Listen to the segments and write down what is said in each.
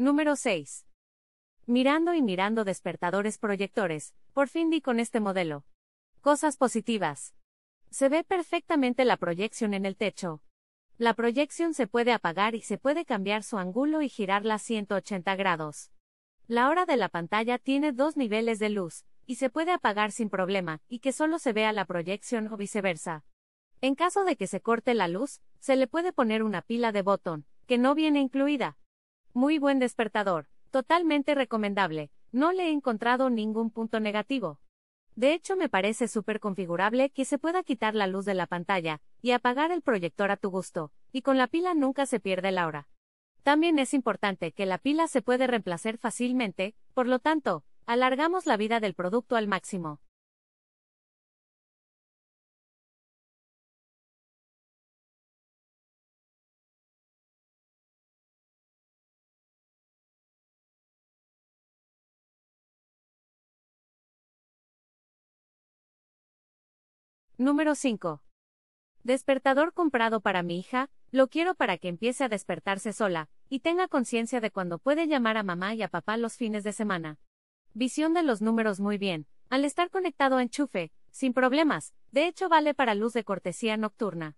Número 6. Mirando y mirando despertadores proyectores, por fin di con este modelo. Cosas positivas. Se ve perfectamente la proyección en el techo. La proyección se puede apagar y se puede cambiar su ángulo y girarla 180 grados. La hora de la pantalla tiene dos niveles de luz, y se puede apagar sin problema, y que solo se vea la proyección o viceversa. En caso de que se corte la luz, se le puede poner una pila de botón, que no viene incluida. Muy buen despertador, totalmente recomendable, no le he encontrado ningún punto negativo. De hecho, me parece súper configurable que se pueda quitar la luz de la pantalla y apagar el proyector a tu gusto, y con la pila nunca se pierde la hora. También es importante que la pila se puede reemplazar fácilmente, por lo tanto, alargamos la vida del producto al máximo. Número 5. Despertador comprado para mi hija, lo quiero para que empiece a despertarse sola, y tenga conciencia de cuando puede llamar a mamá y a papá los fines de semana. Visión de los números muy bien, al estar conectado a enchufe, sin problemas, de hecho vale para luz de cortesía nocturna.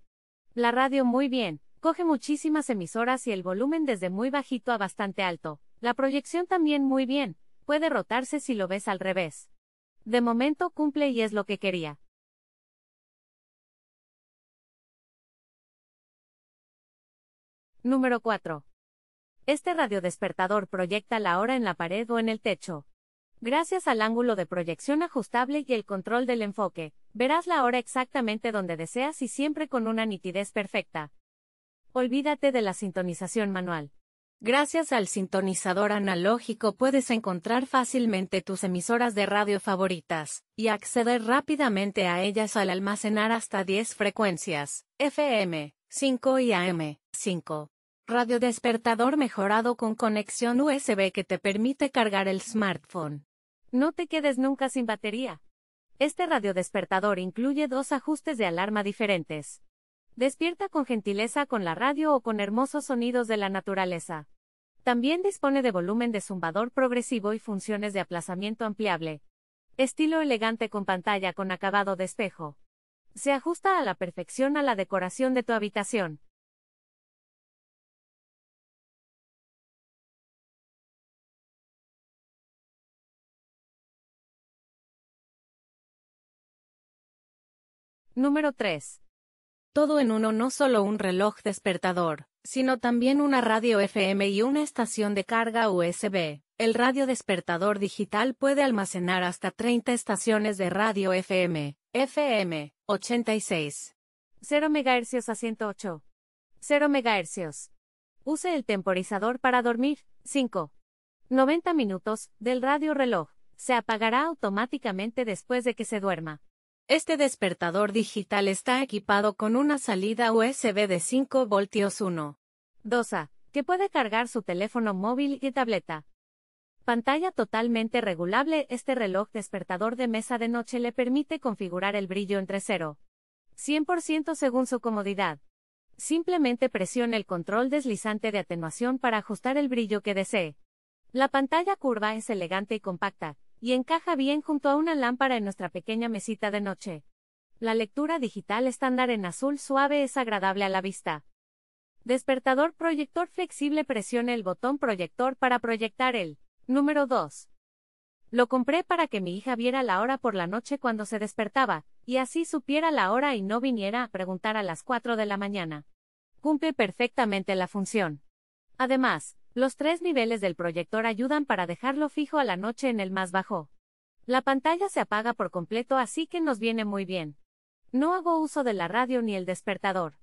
La radio muy bien, coge muchísimas emisoras y el volumen desde muy bajito a bastante alto, la proyección también muy bien, puede rotarse si lo ves al revés. De momento cumple y es lo que quería. Número 4. Este radiodespertador proyecta la hora en la pared o en el techo. Gracias al ángulo de proyección ajustable y el control del enfoque, verás la hora exactamente donde deseas y siempre con una nitidez perfecta. Olvídate de la sintonización manual. Gracias al sintonizador analógico puedes encontrar fácilmente tus emisoras de radio favoritas, y acceder rápidamente a ellas al almacenar hasta 10 frecuencias, FM, 5 y AM. 5. Radiodespertador mejorado con conexión USB que te permite cargar el smartphone. No te quedes nunca sin batería. Este radiodespertador incluye dos ajustes de alarma diferentes. Despierta con gentileza con la radio o con hermosos sonidos de la naturaleza. También dispone de volumen de zumbador progresivo y funciones de aplazamiento ampliable. Estilo elegante con pantalla con acabado de espejo. Se ajusta a la perfección a la decoración de tu habitación. Número 3. Todo en uno no solo un reloj despertador, sino también una radio FM y una estación de carga USB. El radio despertador digital puede almacenar hasta 30 estaciones de radio FM, FM, 86. 0 MHz a 108. 0 MHz. Use el temporizador para dormir. 5. 90 minutos del radio reloj. Se apagará automáticamente después de que se duerma. Este despertador digital está equipado con una salida USB de 5 voltios 1. a que puede cargar su teléfono móvil y tableta. Pantalla totalmente regulable, este reloj despertador de mesa de noche le permite configurar el brillo entre 0. 100% según su comodidad. Simplemente presione el control deslizante de atenuación para ajustar el brillo que desee. La pantalla curva es elegante y compacta, y encaja bien junto a una lámpara en nuestra pequeña mesita de noche. La lectura digital estándar en azul suave es agradable a la vista. Despertador proyector flexible presione el botón proyector para proyectar el número 2. Lo compré para que mi hija viera la hora por la noche cuando se despertaba, y así supiera la hora y no viniera a preguntar a las 4 de la mañana. Cumple perfectamente la función. Además, los tres niveles del proyector ayudan para dejarlo fijo a la noche en el más bajo. La pantalla se apaga por completo así que nos viene muy bien. No hago uso de la radio ni el despertador.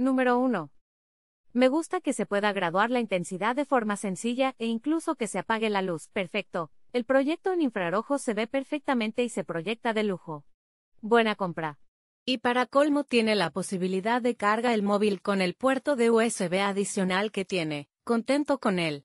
Número 1. Me gusta que se pueda graduar la intensidad de forma sencilla e incluso que se apague la luz. Perfecto. El proyecto en infrarrojo se ve perfectamente y se proyecta de lujo. Buena compra. Y para colmo tiene la posibilidad de carga el móvil con el puerto de USB adicional que tiene. Contento con él.